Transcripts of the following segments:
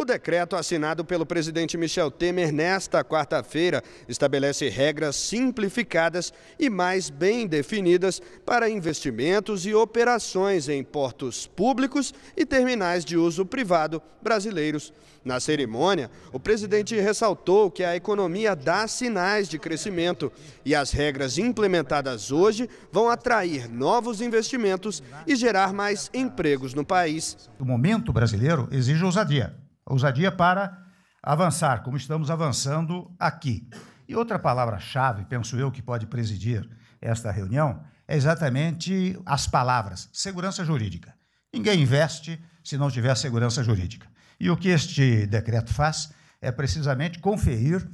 O decreto assinado pelo presidente Michel Temer nesta quarta-feira estabelece regras simplificadas e mais bem definidas para investimentos e operações em portos públicos e terminais de uso privado brasileiros. Na cerimônia, o presidente ressaltou que a economia dá sinais de crescimento e as regras implementadas hoje vão atrair novos investimentos e gerar mais empregos no país. O momento brasileiro exige ousadia ousadia para avançar, como estamos avançando aqui. E outra palavra-chave, penso eu, que pode presidir esta reunião é exatamente as palavras: segurança jurídica. Ninguém investe se não tiver segurança jurídica. E o que este decreto faz é precisamente conferir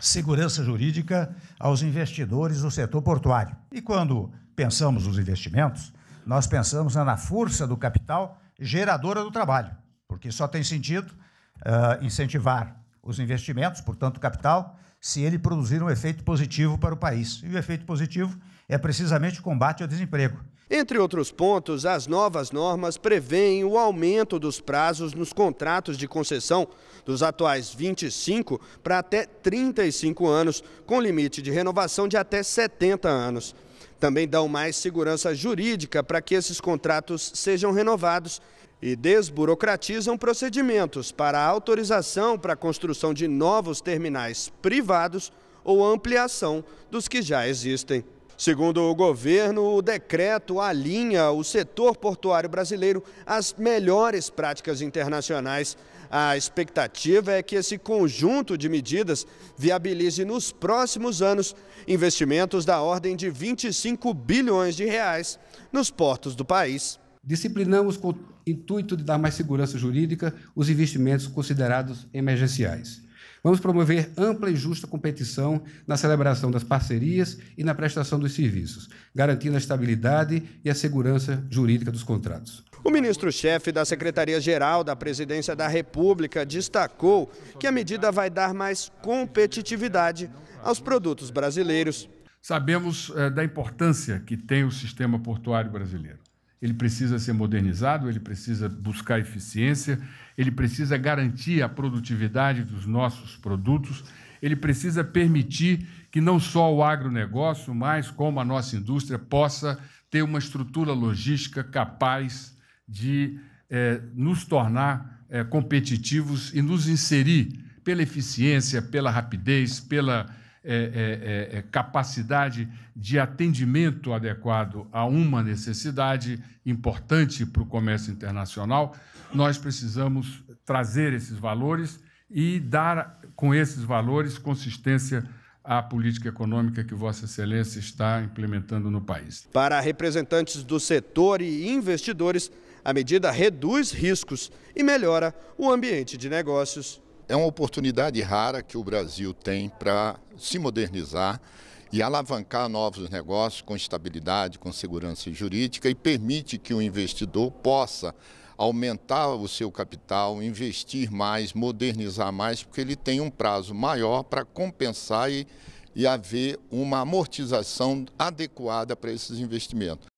segurança jurídica aos investidores do setor portuário. E quando pensamos nos investimentos, nós pensamos na força do capital geradora do trabalho porque só tem sentido uh, incentivar os investimentos, portanto, capital, se ele produzir um efeito positivo para o país. E o efeito positivo é precisamente o combate ao desemprego. Entre outros pontos, as novas normas prevêem o aumento dos prazos nos contratos de concessão, dos atuais 25 para até 35 anos, com limite de renovação de até 70 anos. Também dão mais segurança jurídica para que esses contratos sejam renovados e desburocratizam procedimentos para autorização para a construção de novos terminais privados ou ampliação dos que já existem. Segundo o governo, o decreto alinha o setor portuário brasileiro às melhores práticas internacionais. A expectativa é que esse conjunto de medidas viabilize nos próximos anos investimentos da ordem de 25 bilhões de reais nos portos do país disciplinamos com o intuito de dar mais segurança jurídica os investimentos considerados emergenciais. Vamos promover ampla e justa competição na celebração das parcerias e na prestação dos serviços, garantindo a estabilidade e a segurança jurídica dos contratos. O ministro-chefe da Secretaria-Geral da Presidência da República destacou que a medida vai dar mais competitividade aos produtos brasileiros. Sabemos eh, da importância que tem o sistema portuário brasileiro ele precisa ser modernizado, ele precisa buscar eficiência, ele precisa garantir a produtividade dos nossos produtos, ele precisa permitir que não só o agronegócio, mas como a nossa indústria possa ter uma estrutura logística capaz de eh, nos tornar eh, competitivos e nos inserir pela eficiência, pela rapidez, pela é, é, é, é, capacidade de atendimento adequado a uma necessidade importante para o comércio internacional, nós precisamos trazer esses valores e dar com esses valores consistência à política econômica que Vossa Excelência está implementando no país. Para representantes do setor e investidores, a medida reduz riscos e melhora o ambiente de negócios é uma oportunidade rara que o Brasil tem para se modernizar e alavancar novos negócios com estabilidade, com segurança jurídica e permite que o investidor possa aumentar o seu capital, investir mais, modernizar mais, porque ele tem um prazo maior para compensar e, e haver uma amortização adequada para esses investimentos.